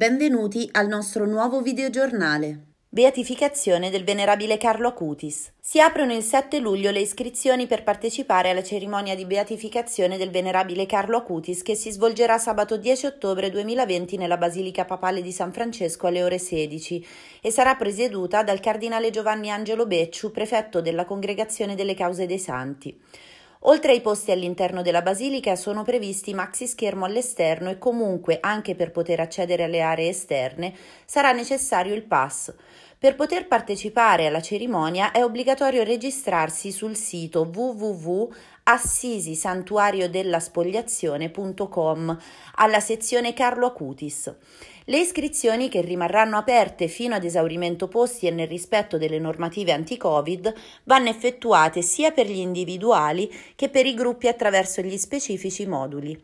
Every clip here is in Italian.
Benvenuti al nostro nuovo videogiornale. Beatificazione del Venerabile Carlo Acutis. Si aprono il 7 luglio le iscrizioni per partecipare alla cerimonia di beatificazione del Venerabile Carlo Acutis che si svolgerà sabato 10 ottobre 2020 nella Basilica Papale di San Francesco alle ore 16 e sarà presieduta dal Cardinale Giovanni Angelo Becciu, prefetto della Congregazione delle Cause dei Santi. Oltre ai posti all'interno della basilica sono previsti maxi schermo all'esterno e comunque anche per poter accedere alle aree esterne sarà necessario il pass. Per poter partecipare alla cerimonia è obbligatorio registrarsi sul sito www.assisisantuariodellaspogliazione.com alla sezione Carlo Acutis. Le iscrizioni che rimarranno aperte fino ad esaurimento posti e nel rispetto delle normative anti-Covid vanno effettuate sia per gli individuali che per i gruppi attraverso gli specifici moduli.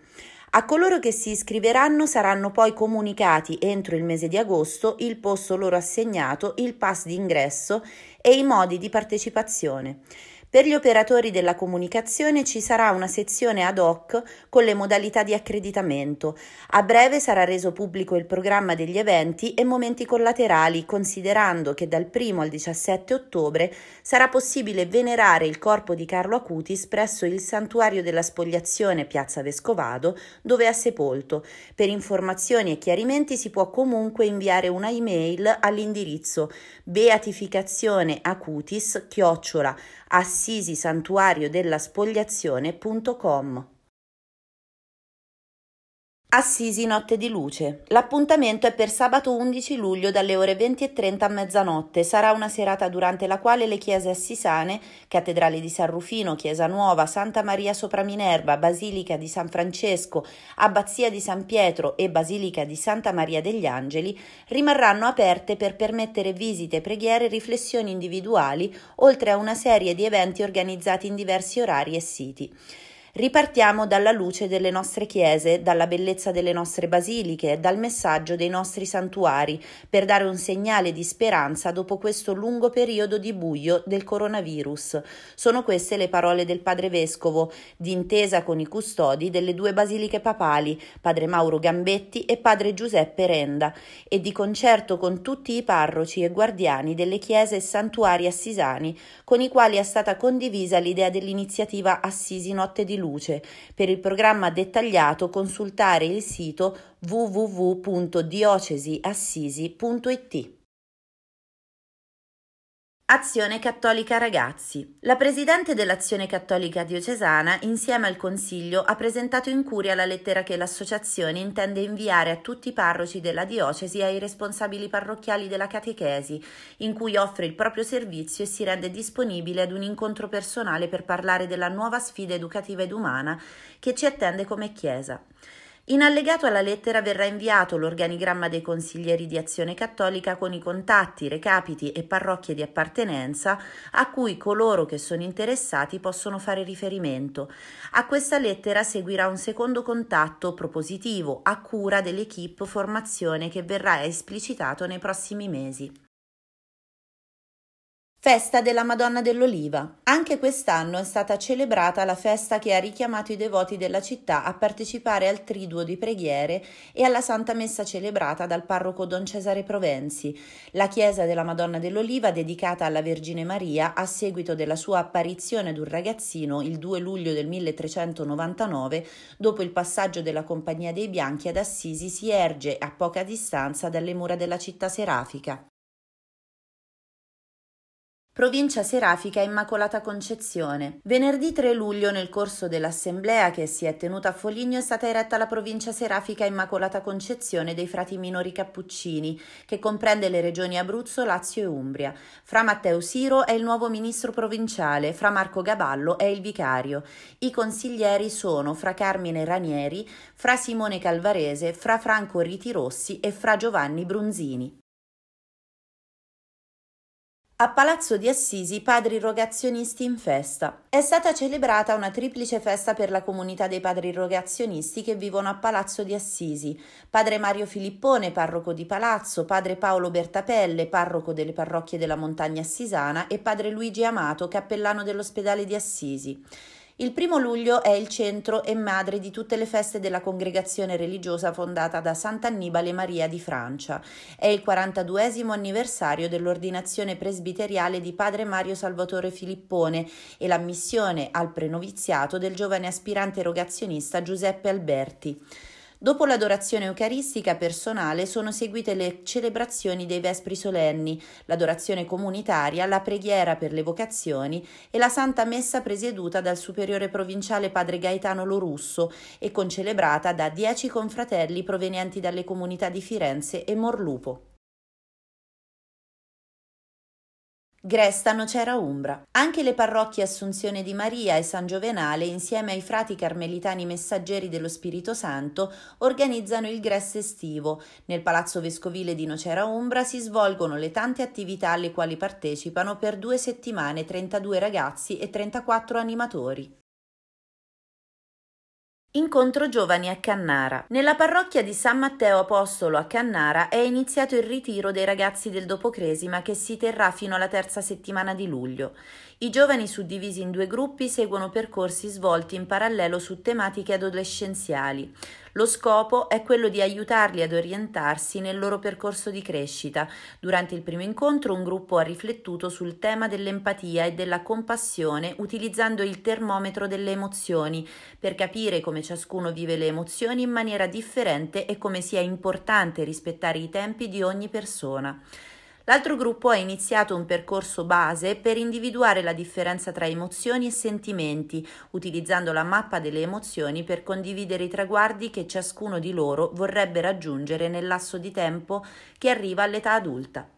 A coloro che si iscriveranno saranno poi comunicati entro il mese di agosto il posto loro assegnato, il pass d'ingresso e i modi di partecipazione. Per gli operatori della comunicazione ci sarà una sezione ad hoc con le modalità di accreditamento. A breve sarà reso pubblico il programma degli eventi e momenti collaterali, considerando che dal 1 al 17 ottobre sarà possibile venerare il corpo di Carlo Acutis presso il santuario della spogliazione Piazza Vescovado, dove è sepolto. Per informazioni e chiarimenti si può comunque inviare una email all'indirizzo beatificazione Carme Acutis chiocciola assisisantuario della spogliazione.com Assisi Notte di Luce. L'appuntamento è per sabato 11 luglio dalle ore 20.30 a mezzanotte. Sarà una serata durante la quale le chiese assisane, Cattedrale di San Rufino, Chiesa Nuova, Santa Maria sopra Minerva, Basilica di San Francesco, Abbazia di San Pietro e Basilica di Santa Maria degli Angeli, rimarranno aperte per permettere visite, preghiere e riflessioni individuali, oltre a una serie di eventi organizzati in diversi orari e siti. Ripartiamo dalla luce delle nostre chiese, dalla bellezza delle nostre basiliche, dal messaggio dei nostri santuari, per dare un segnale di speranza dopo questo lungo periodo di buio del coronavirus. Sono queste le parole del padre vescovo, d'intesa con i custodi delle due basiliche papali, padre Mauro Gambetti e padre Giuseppe Renda, e di concerto con tutti i parroci e guardiani delle chiese e santuari assisani, con i quali è stata condivisa l'idea dell'iniziativa Assisi Notte di Luce luce. Per il programma dettagliato consultare il sito www.diocesiassisi.it. Azione Cattolica Ragazzi. La Presidente dell'Azione Cattolica Diocesana, insieme al Consiglio, ha presentato in curia la lettera che l'Associazione intende inviare a tutti i parroci della diocesi e ai responsabili parrocchiali della catechesi, in cui offre il proprio servizio e si rende disponibile ad un incontro personale per parlare della nuova sfida educativa ed umana che ci attende come Chiesa. In allegato alla lettera verrà inviato l'organigramma dei consiglieri di Azione Cattolica con i contatti, recapiti e parrocchie di appartenenza a cui coloro che sono interessati possono fare riferimento. A questa lettera seguirà un secondo contatto propositivo a cura dell'equipe formazione che verrà esplicitato nei prossimi mesi. Festa della Madonna dell'Oliva. Anche quest'anno è stata celebrata la festa che ha richiamato i devoti della città a partecipare al triduo di preghiere e alla Santa Messa celebrata dal parroco Don Cesare Provenzi. La chiesa della Madonna dell'Oliva, dedicata alla Vergine Maria, a seguito della sua apparizione ad un ragazzino il 2 luglio del 1399, dopo il passaggio della Compagnia dei Bianchi ad Assisi, si erge a poca distanza dalle mura della città serafica. Provincia Serafica Immacolata Concezione. Venerdì 3 luglio nel corso dell'assemblea che si è tenuta a Foligno è stata eretta la Provincia Serafica Immacolata Concezione dei Frati Minori Cappuccini, che comprende le regioni Abruzzo, Lazio e Umbria. Fra Matteo Siro è il nuovo ministro provinciale, fra Marco Gaballo è il vicario. I consiglieri sono fra Carmine Ranieri, fra Simone Calvarese, fra Franco Riti Rossi e fra Giovanni Brunzini. A Palazzo di Assisi, padri rogazionisti in festa. È stata celebrata una triplice festa per la comunità dei padri rogazionisti che vivono a Palazzo di Assisi. Padre Mario Filippone, parroco di Palazzo, padre Paolo Bertapelle, parroco delle parrocchie della montagna assisana e padre Luigi Amato, cappellano dell'ospedale di Assisi. Il primo luglio è il centro e madre di tutte le feste della congregazione religiosa fondata da Sant'Annibale Maria di Francia. È il 42 anniversario dell'ordinazione presbiteriale di padre Mario Salvatore Filippone e l'ammissione al prenoviziato del giovane aspirante erogazionista Giuseppe Alberti. Dopo l'adorazione eucaristica personale sono seguite le celebrazioni dei Vespri Solenni, l'adorazione comunitaria, la preghiera per le vocazioni e la Santa Messa presieduta dal superiore provinciale padre Gaetano Lorusso e concelebrata da dieci confratelli provenienti dalle comunità di Firenze e Morlupo. Grestano c'era Umbra. Anche le parrocchie Assunzione di Maria e San Giovenale, insieme ai frati carmelitani messaggeri dello Spirito Santo, organizzano il Gress estivo. Nel palazzo vescovile di Nocera Umbra si svolgono le tante attività alle quali partecipano per due settimane 32 ragazzi e 34 animatori. Incontro giovani a Cannara. Nella parrocchia di San Matteo Apostolo a Cannara è iniziato il ritiro dei ragazzi del Dopocresima che si terrà fino alla terza settimana di luglio. I giovani suddivisi in due gruppi seguono percorsi svolti in parallelo su tematiche adolescenziali. Lo scopo è quello di aiutarli ad orientarsi nel loro percorso di crescita. Durante il primo incontro un gruppo ha riflettuto sul tema dell'empatia e della compassione utilizzando il termometro delle emozioni per capire come ciascuno vive le emozioni in maniera differente e come sia importante rispettare i tempi di ogni persona. L'altro gruppo ha iniziato un percorso base per individuare la differenza tra emozioni e sentimenti, utilizzando la mappa delle emozioni per condividere i traguardi che ciascuno di loro vorrebbe raggiungere nel lasso di tempo che arriva all'età adulta.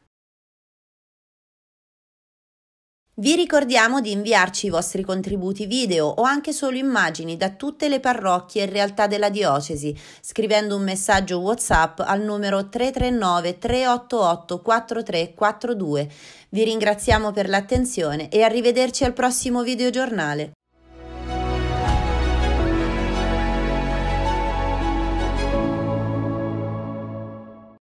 Vi ricordiamo di inviarci i vostri contributi video o anche solo immagini da tutte le parrocchie e realtà della diocesi scrivendo un messaggio WhatsApp al numero 339 388 4342. Vi ringraziamo per l'attenzione e arrivederci al prossimo video giornale.